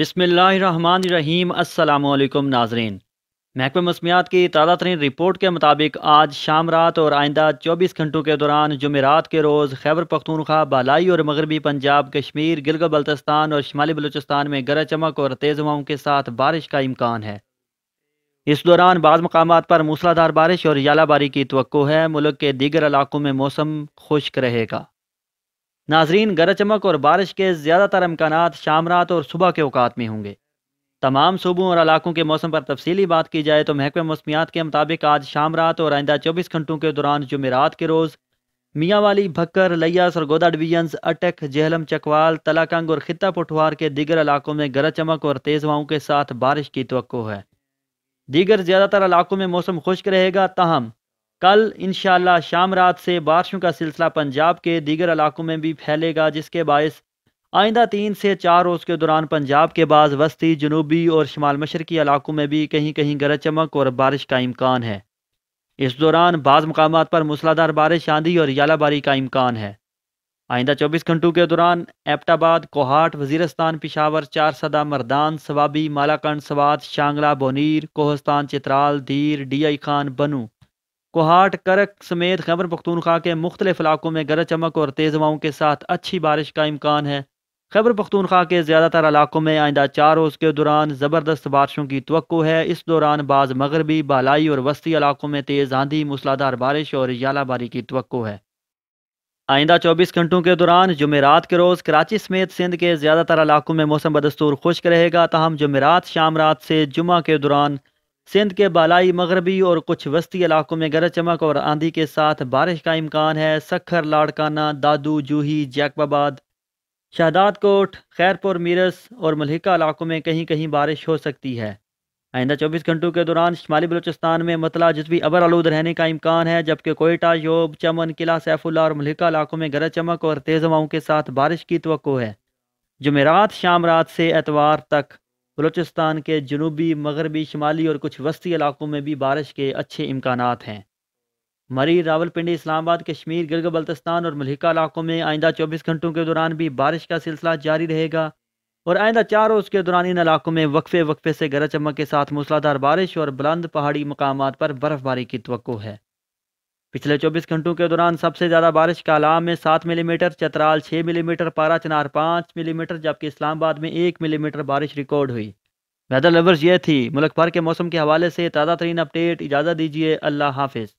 बिसमीम अल्लाम नाजरीन महकमे मौसमियात की ताज़ा तरीन रिपोर्ट के मुताबिक आज शाम रात और आइंदा चौबीस घंटों के दौरान जमेरात के रोज़ खैबर पख्तूनख्वा बालाई और मगरबी पंजाब कश्मीर गिलगत बल्तिस्तान और शमाली बलूचिस्तान में गरज चमक और तेज़ हवाओं के साथ बारिश का इम्कान है इस दौरान बाद मकाम पर मूसलाधार बारिश और यालाबारी की तो है मुल्क के दीगर इलाकों में मौसम खुश्क रहेगा नाजरीन गरज चमक और बारिश के ज़्यादातर अमकान शाम रात और सुबह के अवकात में होंगे तमाम सूबों और इलाकों के मौसम पर तफसीली बात की जाए तो महकमे मौसमियात के मुताबिक आज शाम रात और आइंदा चौबीस घंटों के दौरान जुमेरात के रोज़ मियाँ वाली भक्कर लिया सरगोदा डिवीजन्स अटक जहलम चकवाल तलाकंग और खिता पठवार के दीगर इलाकों में गरज चमक और तेज़ हवाओं के साथ बारिश की तो है दीगर ज़्यादातर इलाकों में मौसम खुश्क रहेगा तहम कल इन शाम रात से बारिशों का सिलसिला पंजाब के दीगर इलाकों में भी फैलेगा जिसके बायस आइंदा तीन से चार रोज़ के दौरान पंजाब के बाद वस्ती जनूबी और शमाल मशरकी इलाकों में भी कहीं कहीं गरज चमक और बारिश का इम्कान है इस दौरान बाज़ मकाम पर मूसलाधार बारिश आंधी और यालाबारी का इम्कान है आइंदा चौबीस घंटों के दौरान एपटाबाद कोहाट वजीरस्तान पिशावर चार सदा मरदान सवाबी मालाकंड सवात शांगला बोनीर कोहस्तान चित्राल धीर डी आई खान बनू कोहाट करक समेत खैबर पख्तूनख्वा के मुख्तलिफ इलाकों में गरज चमक और तेज़ हवाओं के साथ अच्छी बारिश का इम्कान है खैबर पख्तूनख्वा के ज़्यादातर इलाकों में आइंदा चार रोज़ के दौरान ज़बरदस्त बारिशों की तो है इस दौरान बाज़ मगरबी बालाई और वस्ती इलाकों में तेज़ आंधी मूसलाधार बारिश और यालाबारी की तो है आइंदा चौबीस घंटों के दौरान जुमेरात के रोज़ कराची समेत सिंध के ज़्यादातर इलाकों में मौसम बदस्तूर खुश्क रहेगा तहम जुमेरात शाम रात से जुमा के दौरान सिंध के बालाई मगरबी और कुछ वस्ती इलाकों में गरज चमक और आंधी के साथ बारिश का इम्कान है सखर लाड़काना दादू जूही जैकबाबाद शहदाद कोट खैरपुर मीरस और मलहिका इलाकों में कहीं कहीं बारिश हो सकती है आइंदा चौबीस घंटों के दौरान शुमाली बलोचिस्तान में मतला जजवी अबर आलूद रहने का इम्कान है जबकि कोयटा योब चमन किला सैफुल्ला और मलहिका इलाकों में गरज चमक और तेज़ हवाओं के साथ बारिश की तो है जुमेरात शाम रात से एतवार तक बलोचिस्तान के जनूबी मगरबी शुमाली और कुछ वस्ती इलाकों में भी बारिश के अच्छे इम्कान हैं मरी रावलपिंडी इस्लामाबाद कश्मीर गिरग बल्तिस्तान और मलिका इलाकों में आइंदा चौबीस घंटों के दौरान भी बारिश का सिलसिला जारी रहेगा और आइंदा चार रोज़ के दौरान इन इलाकों में वक्फे वक्फे से गरज चमक के साथ मूसलाधार बारिश और बुलंद पहाड़ी मकाम पर बर्फबारी की तो है पिछले 24 घंटों के दौरान सबसे ज़्यादा बारिश कालाम में सात मिलीमीटर चतराल 6 मिलीमीटर पारा चिनार पाँच मिलीमीटर जबकि इस्लामाबाद में एक मिलीमीटर बारिश रिकॉर्ड हुई वेदर लवर्स यह थी मुल्क भर के मौसम के हवाले से ताज़ा तरीन अपडेट इजाज़त दीजिए अल्लाह हाफिज़